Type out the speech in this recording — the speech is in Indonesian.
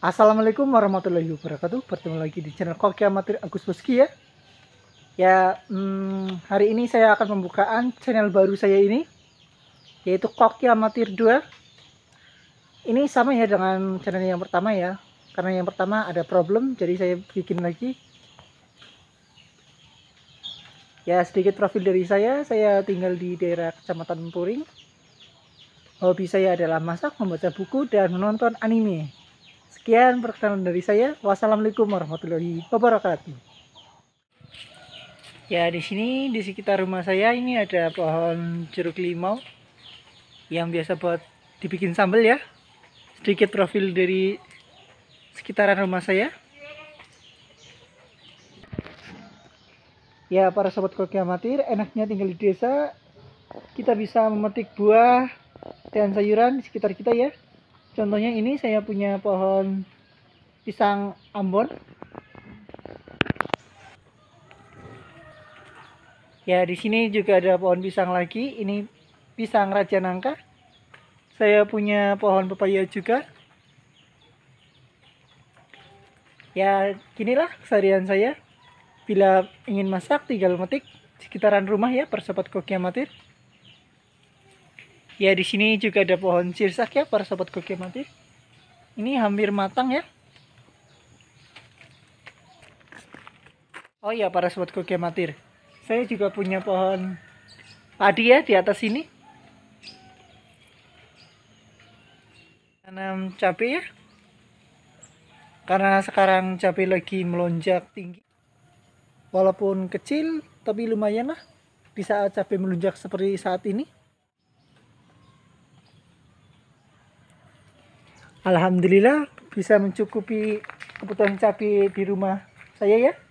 Assalamualaikum warahmatullahi wabarakatuh. Bertemu lagi di channel Koki Amatir Agus Boski ya. Ya, hmm, hari ini saya akan pembukaan channel baru saya ini yaitu Koki Amatir 2. Ini sama ya dengan channel yang pertama ya. Karena yang pertama ada problem jadi saya bikin lagi. Ya, sedikit profil dari saya. Saya tinggal di daerah Kecamatan Puring. Hobi saya adalah masak, membaca buku, dan menonton anime Sekian perkenalan dari saya. Wassalamualaikum warahmatullahi wabarakatuh. Ya, di sini di sekitar rumah saya ini ada pohon jeruk limau yang biasa buat dibikin sambal ya. Sedikit profil dari sekitaran rumah saya. Ya, para sobat koki amatir, enaknya tinggal di desa, kita bisa memetik buah dan sayuran di sekitar kita ya. Contohnya ini saya punya pohon pisang Ambon. Ya, di sini juga ada pohon pisang lagi. Ini pisang Raja Nangka. Saya punya pohon pepaya juga. Ya, ginilah keseharian saya. Bila ingin masak, tinggal metik sekitaran rumah ya, persahabat koki amatir. Ya di sini juga ada pohon sirsak ya para sobat mati. Ini hampir matang ya. Oh ya para sobat matir, saya juga punya pohon padi ya di atas sini. Tanam cabai ya. Karena sekarang cabai lagi melonjak tinggi. Walaupun kecil tapi lumayan lah di saat cabai melonjak seperti saat ini. Alhamdulillah bisa mencukupi kebutuhan sapi di rumah saya ya